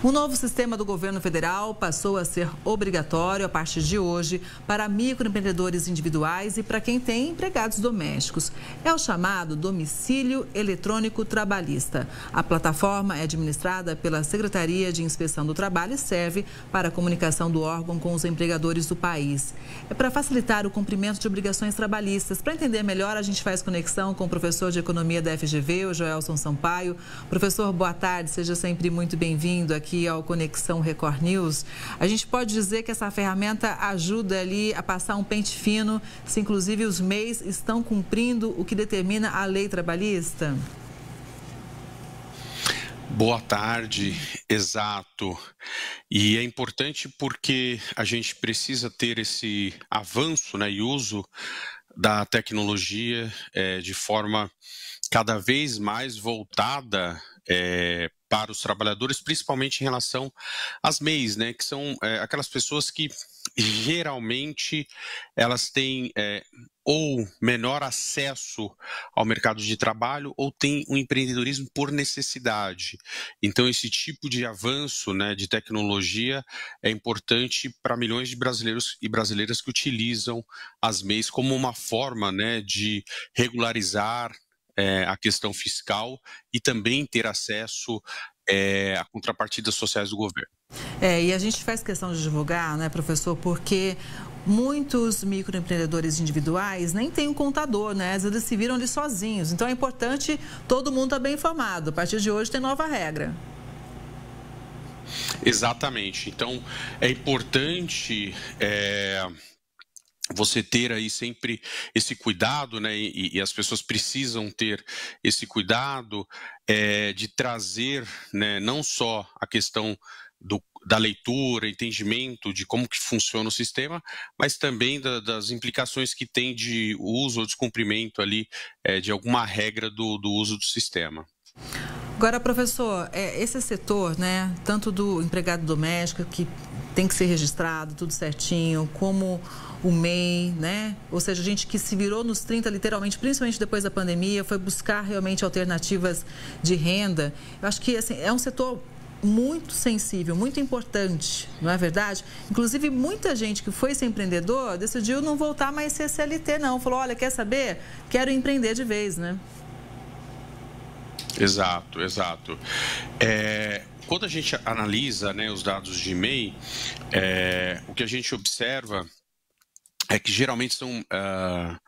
O novo sistema do governo federal passou a ser obrigatório a partir de hoje para microempreendedores individuais e para quem tem empregados domésticos. É o chamado domicílio eletrônico trabalhista. A plataforma é administrada pela Secretaria de Inspeção do Trabalho e serve para a comunicação do órgão com os empregadores do país. É para facilitar o cumprimento de obrigações trabalhistas. Para entender melhor, a gente faz conexão com o professor de economia da FGV, o Joelson Sampaio. Professor, boa tarde, seja sempre muito bem-vindo aqui aqui ao Conexão Record News, a gente pode dizer que essa ferramenta ajuda ali a passar um pente fino, se inclusive os MEIs estão cumprindo o que determina a lei trabalhista? Boa tarde, exato. E é importante porque a gente precisa ter esse avanço né, e uso da tecnologia é, de forma cada vez mais voltada é, para os trabalhadores, principalmente em relação às MEIs, né, que são é, aquelas pessoas que geralmente elas têm é, ou menor acesso ao mercado de trabalho ou têm um empreendedorismo por necessidade. Então esse tipo de avanço né, de tecnologia é importante para milhões de brasileiros e brasileiras que utilizam as MEIs como uma forma né, de regularizar é, a questão fiscal e também ter acesso é, a contrapartidas sociais do governo. É, e a gente faz questão de divulgar, né, professor, porque muitos microempreendedores individuais nem têm um contador, né? Eles se viram ali sozinhos. Então é importante todo mundo estar tá bem informado. A partir de hoje tem nova regra. Exatamente. Então é importante. É você ter aí sempre esse cuidado, né? E, e as pessoas precisam ter esse cuidado é, de trazer, né? Não só a questão do, da leitura, entendimento de como que funciona o sistema, mas também da, das implicações que tem de uso ou descumprimento ali é, de alguma regra do, do uso do sistema. Agora, professor, é, esse setor, né, tanto do empregado doméstico, que tem que ser registrado, tudo certinho, como o MEI, né? Ou seja, a gente que se virou nos 30, literalmente, principalmente depois da pandemia, foi buscar realmente alternativas de renda. Eu acho que assim, é um setor muito sensível, muito importante, não é verdade? Inclusive, muita gente que foi ser empreendedor decidiu não voltar mais ser CLT, não. Falou, olha, quer saber? Quero empreender de vez, né? Exato, exato. É, quando a gente analisa né, os dados de MEI, é, o que a gente observa é que geralmente são uh,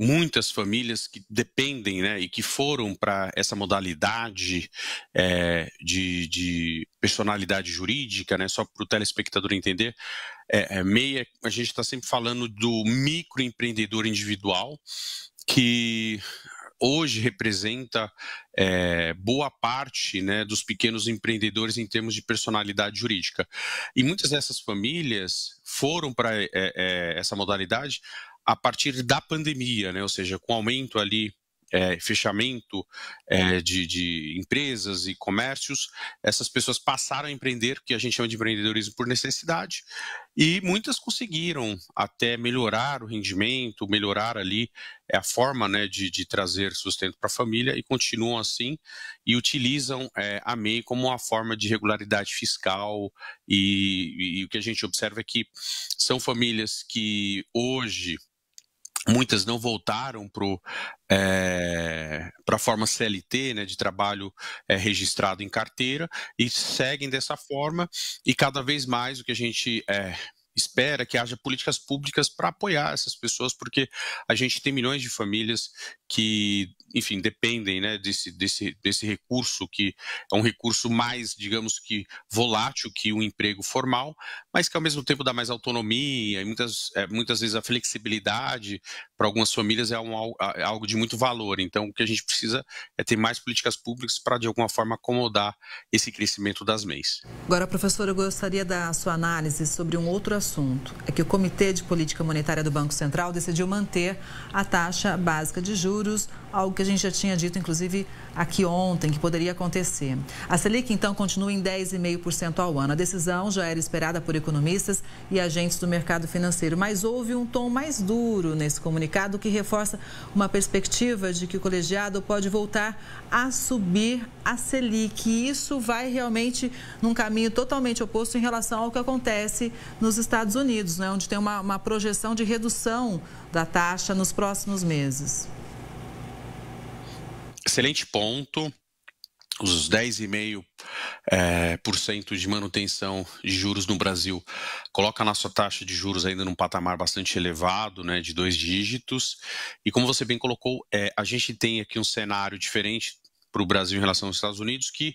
muitas famílias que dependem né, e que foram para essa modalidade é, de, de, personalidade jurídica, né, só para o telespectador entender, é, é meia, a gente está sempre falando do microempreendedor individual, que hoje representa é, boa parte né, dos pequenos empreendedores em termos de personalidade jurídica. E muitas dessas famílias foram para é, é, essa modalidade a partir da pandemia, né, ou seja, com o aumento ali é, fechamento é, de, de, empresas e comércios, essas pessoas passaram a empreender, que a gente chama de empreendedorismo por necessidade, e muitas conseguiram até melhorar o rendimento, melhorar ali é, a forma né, de, de trazer sustento para a família e continuam assim e utilizam é, a MEI como uma forma de regularidade fiscal e, e, e o que a gente observa é que são famílias que hoje muitas não voltaram para é, a forma CLT, né, de trabalho é, registrado em carteira, e seguem dessa forma, e cada vez mais o que a gente eh, é, espera que haja políticas públicas para apoiar essas pessoas, porque a gente tem milhões de famílias que enfim, dependem né, desse, desse, desse recurso, que é um recurso mais, digamos que, volátil que o um emprego formal, mas que ao mesmo tempo dá mais autonomia e muitas, é, muitas vezes a flexibilidade para algumas famílias é, um, é algo de muito valor. Então, o que a gente precisa é ter mais políticas públicas para, de alguma forma, acomodar esse crescimento das MEIs. Agora, professor, eu gostaria da sua análise sobre um outro assunto. É que o Comitê de Política Monetária do Banco Central decidiu manter a taxa básica de juros algo que a gente já tinha dito, inclusive, aqui ontem, que poderia acontecer. A Selic, então, continua em 10,5% ao ano. A decisão já era esperada por economistas e agentes do mercado financeiro, mas houve um tom mais duro nesse comunicado que reforça uma perspectiva de que o colegiado pode voltar a subir a Selic. E isso vai realmente num caminho totalmente oposto em relação ao que acontece nos Estados Unidos, né, onde tem uma, uma projeção de redução da taxa nos próximos meses excelente ponto. Os 10,5% é, por cento de manutenção de juros no Brasil coloca a nossa taxa de juros ainda num patamar bastante elevado, né, de dois dígitos. E como você bem colocou, é, a gente tem aqui um cenário diferente para o Brasil em relação aos Estados Unidos, que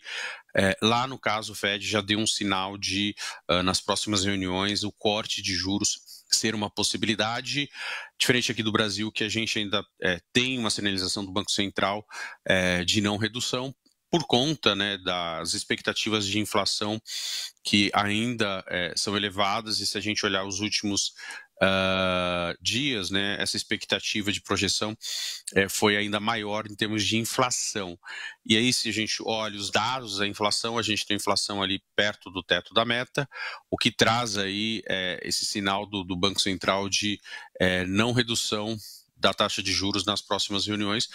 é, lá no caso o Fed já deu um sinal de, uh, nas próximas reuniões, o corte de juros ser uma possibilidade, diferente aqui do Brasil, que a gente ainda é, tem uma sinalização do Banco Central é, de não redução, por conta né, das expectativas de inflação que ainda é, são elevadas, e se a gente olhar os últimos uh, dias, né, essa expectativa de projeção é, foi ainda maior em termos de inflação. E aí, se a gente olha os dados da inflação, a gente tem inflação ali perto do teto da meta, o que traz aí é, esse sinal do, do Banco Central de é, não redução da taxa de juros nas próximas reuniões.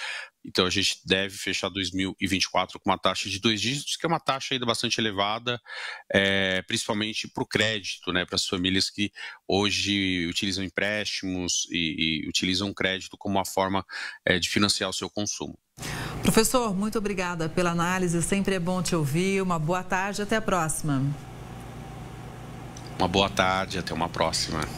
Então a gente deve fechar 2024 com uma taxa de dois dígitos, que é uma taxa ainda bastante elevada, é, principalmente para o crédito, né, para as famílias que hoje utilizam empréstimos e, e utilizam crédito como uma forma é, de financiar o seu consumo. Professor, muito obrigada pela análise, sempre é bom te ouvir. Uma boa tarde, até a próxima. Uma boa tarde, até uma próxima.